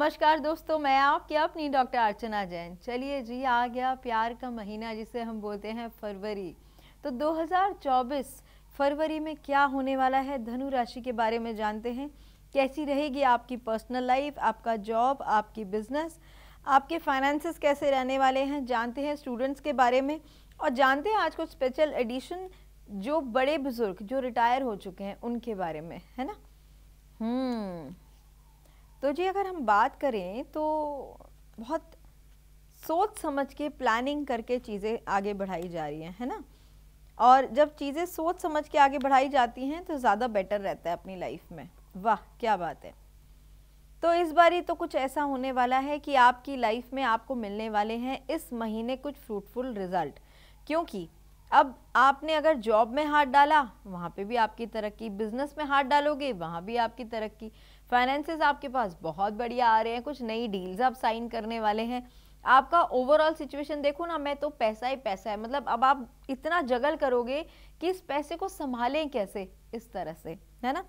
नमस्कार दोस्तों मैं आपकी अपनी डॉक्टर अर्चना जैन चलिए जी आ गया प्यार का महीना जिसे हम बोलते हैं फरवरी तो 2024 फरवरी में क्या होने वाला है धनु राशि के बारे में जानते हैं कैसी रहेगी आपकी पर्सनल लाइफ आपका जॉब आपकी बिजनेस आपके फाइनेंसेस कैसे रहने वाले हैं जानते हैं स्टूडेंट्स के बारे में और जानते हैं आज कुछ स्पेशल एडिशन जो बड़े बुजुर्ग जो रिटायर हो चुके हैं उनके बारे में है ना हम्म तो जी अगर हम बात करें तो बहुत सोच समझ के प्लानिंग करके चीज़ें आगे बढ़ाई जा रही हैं है ना और जब चीज़ें सोच समझ के आगे बढ़ाई जाती हैं तो ज़्यादा बेटर रहता है अपनी लाइफ में वाह क्या बात है तो इस बार ही तो कुछ ऐसा होने वाला है कि आपकी लाइफ में आपको मिलने वाले हैं इस महीने कुछ फ्रूटफुल रिजल्ट क्योंकि अब आपने अगर जॉब में हाथ डाला वहाँ पे भी आपकी तरक्की बिजनेस में हाथ डालोगे वहाँ भी आपकी तरक्की फाइनेंसेस आपके पास बहुत बढ़िया आ रहे हैं कुछ नई डील्स आप साइन करने वाले हैं आपका ओवरऑल सिचुएशन देखो ना मैं तो पैसा ही पैसा है मतलब अब आप इतना जगल करोगे कि इस पैसे को संभालें कैसे इस तरह से है ना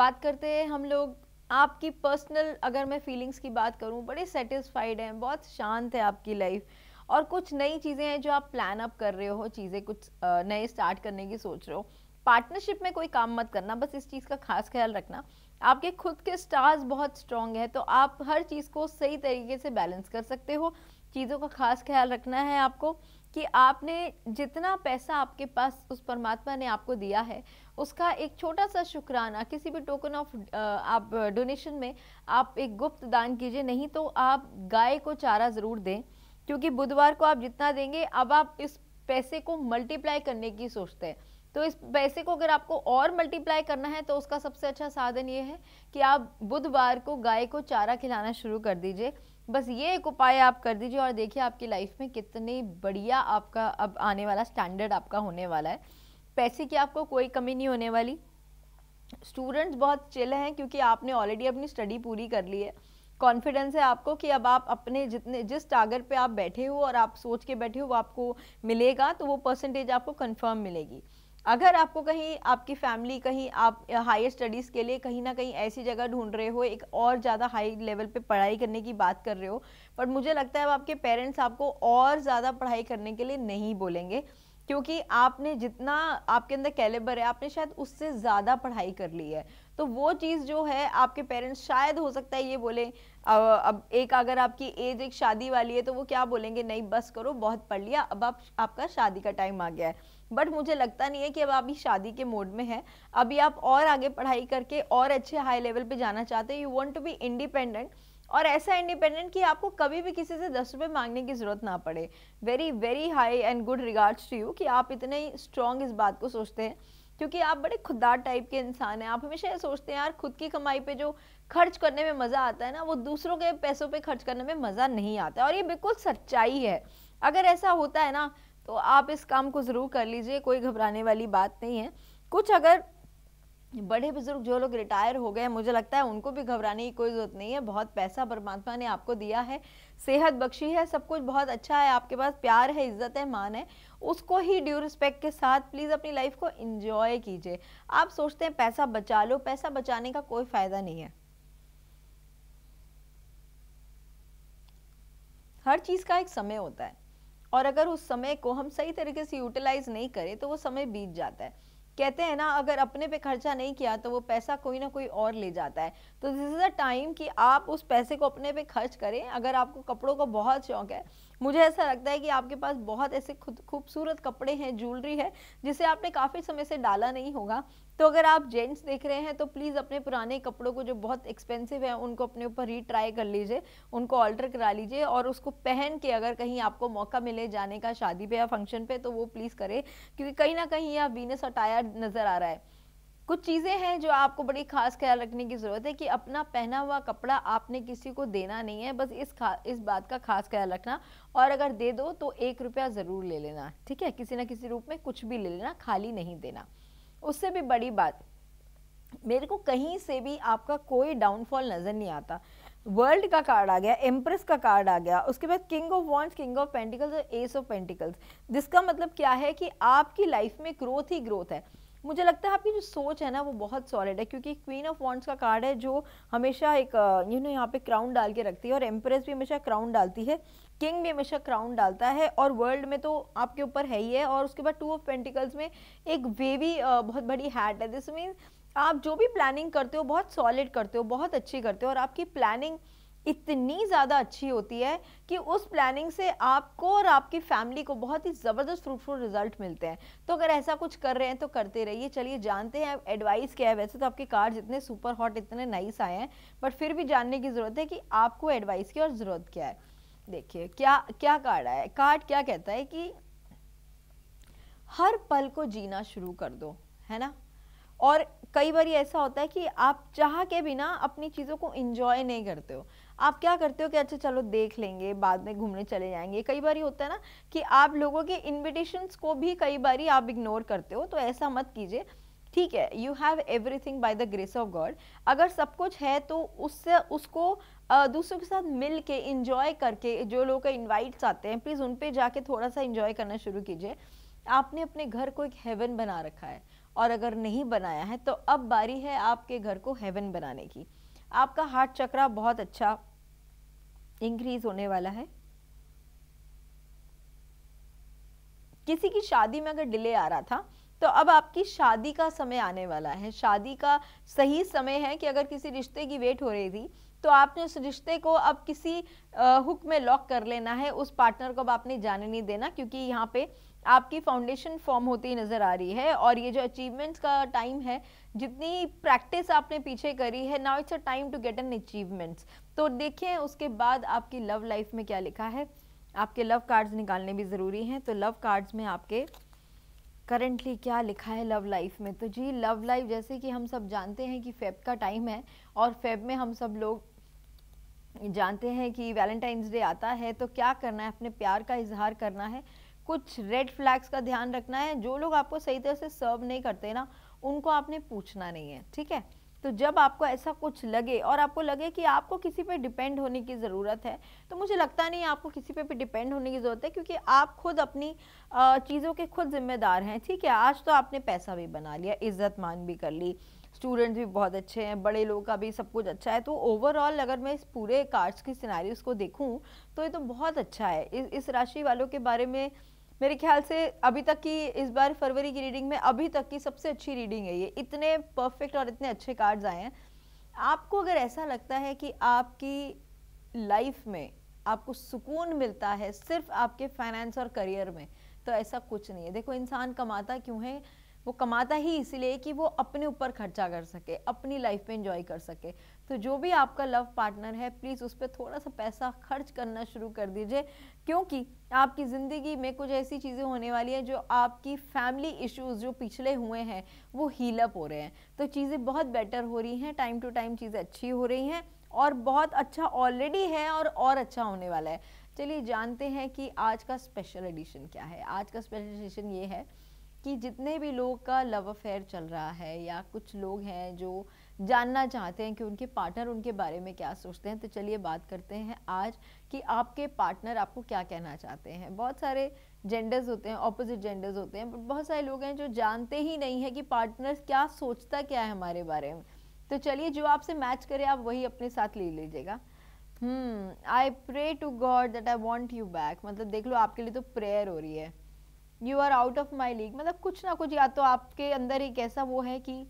बात करते हैं हम लोग आपकी पर्सनल अगर मैं फीलिंग्स की बात करूं बड़े सेटिस्फाइड हैं बहुत शांत है आपकी लाइफ और कुछ नई चीज़ें हैं जो आप प्लान अप कर रहे हो चीज़ें कुछ नए स्टार्ट करने की सोच रहे हो पार्टनरशिप में कोई काम मत करना बस इस चीज़ का खास ख्याल रखना आपके खुद के स्टार्स बहुत स्ट्रॉन्ग है तो आप हर चीज़ को सही तरीके से बैलेंस कर सकते हो चीज़ों का खास ख्याल रखना है आपको कि आपने जितना पैसा आपके पास उस परमात्मा ने आपको दिया है उसका एक छोटा सा शुक्राना किसी भी टोकन ऑफ आप डोनेशन में आप एक गुप्त दान कीजिए नहीं तो आप गाय को चारा ज़रूर दें क्योंकि बुधवार को आप जितना देंगे अब आप इस पैसे को मल्टीप्लाई करने की सोचते हैं तो इस पैसे को अगर आपको और मल्टीप्लाई करना है तो उसका सबसे अच्छा साधन ये है कि आप बुधवार को गाय को चारा खिलाना शुरू कर दीजिए बस ये एक उपाय आप कर दीजिए और देखिए आपकी लाइफ में कितने बढ़िया आपका अब आने वाला स्टैंडर्ड आपका होने वाला है पैसे की आपको कोई कमी नहीं होने वाली स्टूडेंट्स बहुत चिल हैं क्योंकि आपने ऑलरेडी अपनी स्टडी पूरी कर ली है कॉन्फिडेंस है आपको कि अब आप अपने जितने जिस टागर पे आप बैठे हो और आप सोच के बैठे हो वो आपको मिलेगा तो वो परसेंटेज आपको कंफर्म मिलेगी अगर आपको कहीं आपकी फैमिली कहीं आप हायर स्टडीज़ के लिए कहीं ना कहीं ऐसी जगह ढूंढ रहे हो एक और ज़्यादा हाई लेवल पे पढ़ाई करने की बात कर रहे हो पर मुझे लगता है अब आपके पेरेंट्स आपको और ज़्यादा पढ़ाई करने के लिए नहीं बोलेंगे क्योंकि आपने जितना आपके अंदर कैलेबर है आपने शायद उससे ज़्यादा पढ़ाई कर ली है तो वो चीज़ जो है आपके पेरेंट्स शायद हो सकता है ये बोले अब एक अगर आपकी एज एक शादी वाली है तो वो क्या बोलेंगे नहीं बस करो बहुत पढ़ लिया अब आप आपका शादी का टाइम आ गया है बट मुझे लगता नहीं है कि अब आप अभी शादी के मोड में हैं अभी आप और आगे पढ़ाई करके और अच्छे हाई लेवल पे जाना चाहते हैं you want to be independent और ऐसा इंडिपेंडेंट कि आपको कभी भी किसी से दस रुपये मांगने की ज़रूरत ना पड़े very very high and good regards to you कि आप इतने ही स्ट्रॉन्ग इस बात को सोचते हैं क्योंकि आप बड़े खुददार टाइप के इंसान हैं आप हमेशा ये सोचते हैं यार खुद की कमाई पे जो खर्च करने में मज़ा आता है ना वो दूसरों के पैसों पे खर्च करने में मज़ा नहीं आता है और ये बिल्कुल सच्चाई है अगर ऐसा होता है ना तो आप इस काम को ज़रूर कर लीजिए कोई घबराने वाली बात नहीं है कुछ अगर बड़े बुजुर्ग जो लोग रिटायर हो गए मुझे लगता है उनको भी घबराने की कोई ज़रूरत नहीं है बहुत पैसा परमात्मा ने आपको दिया है सेहत बख्शी है सब कुछ बहुत अच्छा है आपके पास प्यार है इज्जत है मान है उसको ही ड्यू रिस्पेक्ट के साथ प्लीज़ अपनी लाइफ को इंजॉय कीजिए आप सोचते हैं पैसा बचा लो पैसा बचाने का कोई फ़ायदा नहीं है हर चीज़ का एक समय होता है और अगर उस समय को हम सही तरीके से यूटिलाइज नहीं करें तो वो समय बीत जाता है कहते हैं ना अगर अपने पे खर्चा नहीं किया तो वो पैसा कोई ना कोई और ले जाता है तो दिस इज़ अ टाइम कि आप उस पैसे को अपने पे खर्च करें अगर आपको कपड़ों का बहुत शौक है मुझे ऐसा लगता है कि आपके पास बहुत ऐसे खूबसूरत कपड़े हैं ज्वेलरी है जिसे आपने काफ़ी समय से डाला नहीं होगा तो अगर आप जेंट्स देख रहे हैं तो प्लीज़ अपने पुराने कपड़ों को जो बहुत एक्सपेंसिव है उनको अपने ऊपर रीट्राई कर लीजिए उनको ऑल्टर करा लीजिए और उसको पहन के अगर कहीं आपको मौका मिले जाने का शादी पे या फंक्शन पे तो वो प्लीज़ करें क्योंकि कहीं ना कहीं यह वीनस अटायर नज़र आ रहा है कुछ चीज़ें हैं जो आपको बड़ी खास ख्याल रखने की ज़रूरत है कि अपना पहना हुआ कपड़ा आपने किसी को देना नहीं है बस इस खा इस बात का खास ख्याल रखना और अगर दे दो तो एक रुपया ज़रूर ले लेना ठीक है किसी ना किसी रूप में कुछ भी ले लेना खाली नहीं देना उससे भी बड़ी बात मेरे को कहीं से भी आपका कोई डाउनफॉल नज़र नहीं आता वर्ल्ड का कार्ड आ गया एम्प्रेस का कार्ड आ गया उसके बाद king of wands king of pentacles और एस ऑफ पेंटिकल्स जिसका मतलब क्या है कि आपकी लाइफ में ग्रोथ ही ग्रोथ है मुझे लगता है आपकी जो सोच है ना वो बहुत सॉलिड है क्योंकि क्वीन ऑफ वॉन्ट्स का कार्ड है जो हमेशा एक यू नो यहाँ पे क्राउन डाल के रखती है और एम्प्रेस भी हमेशा क्राउन डालती है किंग भी हमेशा क्राउन डालता है और वर्ल्ड में तो आपके ऊपर है ही है और उसके बाद टू ऑफ पेंटिकल्स में एक वेवी बहुत बड़ी हैट है दिस मीन्स आप जो भी प्लानिंग करते हो बहुत सॉलिड करते हो बहुत अच्छी करते हो और आपकी प्लानिंग इतनी ज़्यादा अच्छी होती है कि उस प्लानिंग से आपको और आपकी फैमिली को बहुत ही ज़बरदस्त फ्रूटफुल रिजल्ट मिलते हैं तो अगर ऐसा कुछ कर रहे हैं तो करते रहिए चलिए जानते हैं एडवाइस क्या है वैसे तो आपके कार्ड इतने सुपर हॉट इतने नाइस आए हैं बट फिर भी जानने की ज़रूरत है कि आपको एडवाइस की और ज़रूरत क्या है देखिए क्या क्या कार्ड आया कार्ड क्या कहता है कि हर पल को जीना शुरू कर दो है ना और कई बार ऐसा होता है कि आप चाह के बिना अपनी चीज़ों को इंजॉय नहीं करते हो आप क्या करते हो कि अच्छा चलो देख लेंगे बाद में घूमने चले जाएंगे कई बार होता है ना कि आप लोगों के इन्विटेशंस को भी कई बार आप इग्नोर करते हो तो ऐसा मत कीजिए ठीक है you have everything by the grace of God अगर सब कुछ है तो उससे उसको दूसरों के साथ मिल के इन्जॉय करके जो लोग का इन्वाइट्स आते हैं प्लीज़ उन पर जाके थोड़ा सा इन्जॉय करना शुरू कीजिए आपने अपने घर को एक हेवन बना रखा है और अगर नहीं बनाया है तो अब बारी है आपके घर को हेवन बनाने की आपका हार्ट चक्रा बहुत अच्छा इंक्रीज होने वाला है किसी की शादी में अगर डिले आ रहा था तो अब आपकी शादी का समय आने वाला है शादी का सही समय है कि अगर किसी रिश्ते की वेट हो रही थी तो आपने उस रिश्ते को अब किसी हुक में लॉक कर लेना है उस पार्टनर को अब आपने जाने नहीं देना क्योंकि यहाँ पे आपकी फाउंडेशन फॉर्म होती नज़र आ रही है और ये जो अचीवमेंट्स का टाइम है जितनी प्रैक्टिस आपने पीछे करी है now it's a time to get an achievements तो देखिए उसके बाद आपकी लव लाइफ में क्या लिखा है आपके लव कार्ड्स निकालने भी ज़रूरी हैं तो लव कार्ड्स में आपके करेंटली क्या लिखा है लव लाइफ में तो जी लव लाइफ जैसे कि हम सब जानते हैं कि फेब का टाइम है और फेब में हम सब लोग जानते हैं कि वैलेंटाइंस डे आता है तो क्या करना है अपने प्यार का इजहार करना है कुछ रेड फ्लैग्स का ध्यान रखना है जो लोग आपको सही तरह से सर्व नहीं करते ना उनको आपने पूछना नहीं है ठीक है तो जब आपको ऐसा कुछ लगे और आपको लगे कि आपको किसी पे डिपेंड होने की ज़रूरत है तो मुझे लगता नहीं आपको किसी पे भी डिपेंड होने की ज़रूरत है क्योंकि आप खुद अपनी चीज़ों के खुद जिम्मेदार हैं ठीक है आज तो आपने पैसा भी बना लिया इज्जत मान भी कर ली स्टूडेंट्स भी बहुत अच्छे हैं बड़े लोगों का भी सब कुछ अच्छा है तो ओवरऑल अगर मैं इस पूरे कार्ड्स की सिनारी को देखूँ तो ये तो बहुत अच्छा है इस, इस राशि वालों के बारे में मेरे ख्याल से अभी तक की इस बार फरवरी की रीडिंग में अभी तक की सबसे अच्छी रीडिंग है ये इतने परफेक्ट और इतने अच्छे कार्ड्स आए हैं आपको अगर ऐसा लगता है कि आपकी लाइफ में आपको सुकून मिलता है सिर्फ आपके फाइनेंस और करियर में तो ऐसा कुछ नहीं है देखो इंसान कमाता क्यों है वो कमाता ही इसीलिए कि वो अपने ऊपर खर्चा कर सके अपनी लाइफ में इंजॉय कर सके तो जो भी आपका लव पार्टनर है प्लीज़ उस पर थोड़ा सा पैसा खर्च करना शुरू कर दीजिए क्योंकि आपकी ज़िंदगी में कुछ ऐसी चीज़ें होने वाली हैं जो आपकी फैमिली इश्यूज जो पिछले हुए हैं वो हीलअप हो रहे हैं तो चीज़ें बहुत बेटर हो रही हैं टाइम टू टाइम चीज़ें अच्छी हो रही हैं और बहुत अच्छा ऑलरेडी है और और अच्छा होने वाला है चलिए जानते हैं कि आज का स्पेशल एडिशन क्या है आज का स्पेशल एडिशन ये है कि जितने भी लोग का लव अफेयर चल रहा है या कुछ लोग हैं जो जानना चाहते हैं कि उनके पार्टनर उनके बारे में क्या सोचते हैं तो चलिए बात करते हैं आज कि आपके पार्टनर आपको क्या कहना चाहते हैं बहुत सारे जेंडर्स होते हैं ऑपोजिट जेंडर्स होते हैं बट बहुत सारे लोग हैं जो जानते ही नहीं है कि पार्टनर क्या सोचता क्या है हमारे बारे में तो चलिए जो आपसे मैच करे आप वही अपने साथ ले लीजिएगा hmm I pray to God that I want you back मतलब देख लो आपके लिए तो प्रेयर हो रही है you are out of my league मतलब कुछ ना कुछ या तो आपके अंदर एक ऐसा वो है कि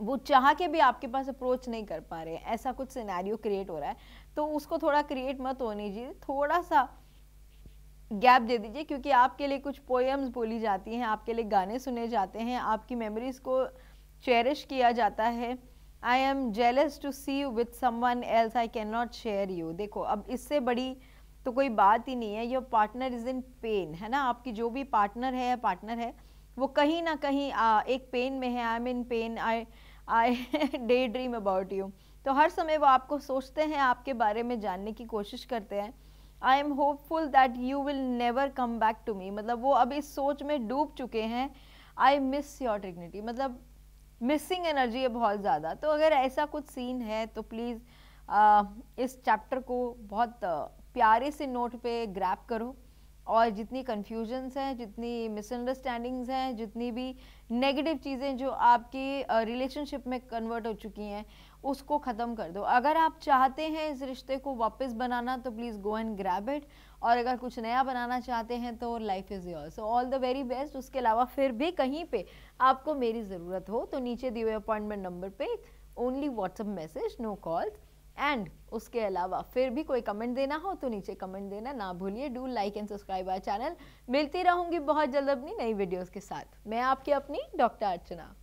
वो चाह के भी आपके पास अप्रोच नहीं कर पा रहे ऐसा कुछ सिनेरियो क्रिएट हो रहा है तो उसको थोड़ा क्रिएट मत होने दीजिए थोड़ा सा गैप दे दीजिए क्योंकि आपके लिए कुछ पोएम्स बोली जाती हैं आपके लिए गाने सुने जाते हैं आपकी मेमोरीज को चेरिश किया जाता है I am jealous to see you with someone else I can not share you देखो अब इससे बड़ी तो कोई बात ही नहीं है your partner is in pain है ना आपकी जो भी पार्टनर है या पार्टनर है वो कहीं ना कहीं आ, एक पेन में है I am in pain I I daydream about you तो हर समय वो आपको सोचते हैं आपके बारे में जानने की कोशिश करते हैं I am hopeful that you will never come back to me मतलब वो अब इस सोच में डूब चुके हैं आई मिस योर डिग्निटी मतलब मिसिंग एनर्जी है बहुत ज़्यादा तो अगर ऐसा कुछ सीन है तो प्लीज़ इस चैप्टर को बहुत प्यारे से नोट पे ग्रैप करो और जितनी कन्फ्यूजन्स हैं जितनी मिसअंडरस्टैंडिंग्स हैं जितनी भी नेगेटिव चीज़ें जो आपकी रिलेशनशिप में कन्वर्ट हो चुकी हैं उसको ख़त्म कर दो अगर आप चाहते हैं इस रिश्ते को वापस बनाना तो please go and grab it और अगर कुछ नया बनाना चाहते हैं तो life is your so all the very best उसके अलावा फिर भी कहीं पे आपको मेरी ज़रूरत हो तो नीचे दिए हुए अपॉइंटमेंट नंबर पे only WhatsApp message no calls and उसके अलावा फिर भी कोई कमेंट देना हो तो नीचे कमेंट देना ना भूलिए do like and subscribe our channel मिलती रहूंगी बहुत जल्द अपनी नई वीडियोस के साथ मैं आपकी अपनी डॉक्टर अर्चना